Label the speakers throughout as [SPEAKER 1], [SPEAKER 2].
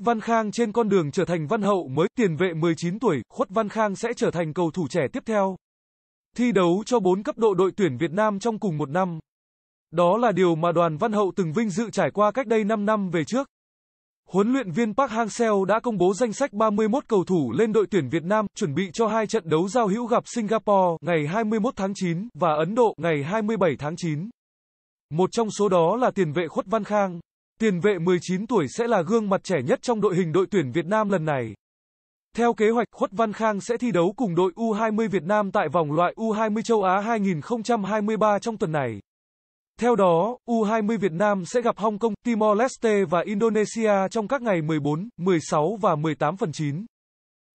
[SPEAKER 1] Khuất Văn Khang trên con đường trở thành văn hậu mới, tiền vệ 19 tuổi, Khuất Văn Khang sẽ trở thành cầu thủ trẻ tiếp theo. Thi đấu cho 4 cấp độ đội tuyển Việt Nam trong cùng một năm. Đó là điều mà đoàn văn hậu từng vinh dự trải qua cách đây 5 năm về trước. Huấn luyện viên Park Hang-seo đã công bố danh sách 31 cầu thủ lên đội tuyển Việt Nam, chuẩn bị cho hai trận đấu giao hữu gặp Singapore ngày 21 tháng 9 và Ấn Độ ngày 27 tháng 9. Một trong số đó là tiền vệ Khuất Văn Khang. Tiền vệ 19 tuổi sẽ là gương mặt trẻ nhất trong đội hình đội tuyển Việt Nam lần này. Theo kế hoạch, Khuất Văn Khang sẽ thi đấu cùng đội U20 Việt Nam tại vòng loại U20 châu Á 2023 trong tuần này. Theo đó, U20 Việt Nam sẽ gặp Hong Kong, Timor-Leste và Indonesia trong các ngày 14, 16 và 18 phần 9.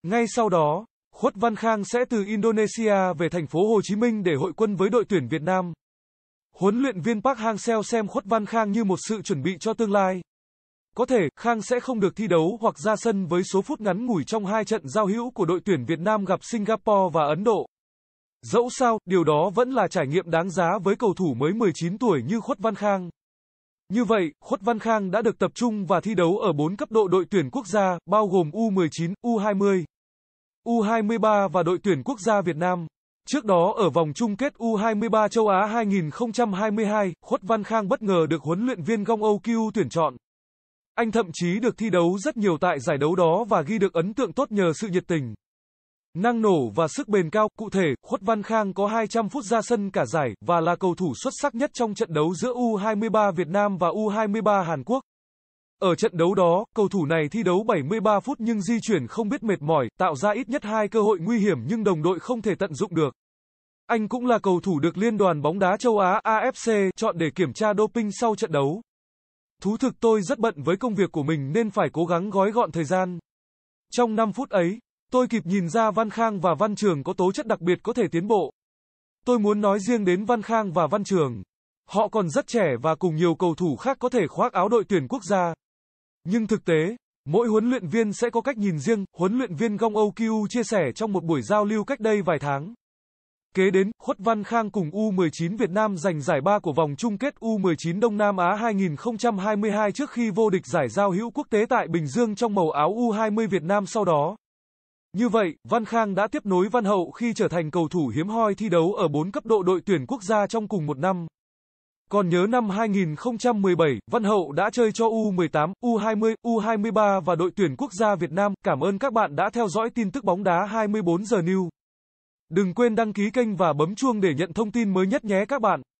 [SPEAKER 1] Ngay sau đó, Khuất Văn Khang sẽ từ Indonesia về thành phố Hồ Chí Minh để hội quân với đội tuyển Việt Nam. Huấn luyện viên Park Hang-seo xem khuất Văn Khang như một sự chuẩn bị cho tương lai. Có thể, Khang sẽ không được thi đấu hoặc ra sân với số phút ngắn ngủi trong hai trận giao hữu của đội tuyển Việt Nam gặp Singapore và Ấn Độ. Dẫu sao, điều đó vẫn là trải nghiệm đáng giá với cầu thủ mới 19 tuổi như Khuất Văn Khang. Như vậy, Khuất Văn Khang đã được tập trung và thi đấu ở 4 cấp độ đội tuyển quốc gia, bao gồm U19, U20, U23 và đội tuyển quốc gia Việt Nam. Trước đó ở vòng chung kết U23 châu Á 2022, Khuất Văn Khang bất ngờ được huấn luyện viên Gong Âu Kiu tuyển chọn. Anh thậm chí được thi đấu rất nhiều tại giải đấu đó và ghi được ấn tượng tốt nhờ sự nhiệt tình. Năng nổ và sức bền cao, cụ thể, Khuất Văn Khang có 200 phút ra sân cả giải và là cầu thủ xuất sắc nhất trong trận đấu giữa U23 Việt Nam và U23 Hàn Quốc. Ở trận đấu đó, cầu thủ này thi đấu 73 phút nhưng di chuyển không biết mệt mỏi, tạo ra ít nhất hai cơ hội nguy hiểm nhưng đồng đội không thể tận dụng được. Anh cũng là cầu thủ được Liên đoàn bóng đá châu Á AFC chọn để kiểm tra doping sau trận đấu. Thú thực tôi rất bận với công việc của mình nên phải cố gắng gói gọn thời gian. Trong 5 phút ấy, tôi kịp nhìn ra Văn Khang và Văn Trường có tố chất đặc biệt có thể tiến bộ. Tôi muốn nói riêng đến Văn Khang và Văn Trường. Họ còn rất trẻ và cùng nhiều cầu thủ khác có thể khoác áo đội tuyển quốc gia. Nhưng thực tế, mỗi huấn luyện viên sẽ có cách nhìn riêng, huấn luyện viên Gong Âu Kiu chia sẻ trong một buổi giao lưu cách đây vài tháng. Kế đến, Khuất Văn Khang cùng U19 Việt Nam giành giải ba của vòng chung kết U19 Đông Nam Á 2022 trước khi vô địch giải giao hữu quốc tế tại Bình Dương trong màu áo U20 Việt Nam sau đó. Như vậy, Văn Khang đã tiếp nối Văn Hậu khi trở thành cầu thủ hiếm hoi thi đấu ở 4 cấp độ đội tuyển quốc gia trong cùng một năm. Còn nhớ năm 2017, Văn Hậu đã chơi cho U18, U20, U23 và đội tuyển quốc gia Việt Nam. Cảm ơn các bạn đã theo dõi tin tức bóng đá 24 giờ New. Đừng quên đăng ký kênh và bấm chuông để nhận thông tin mới nhất nhé các bạn.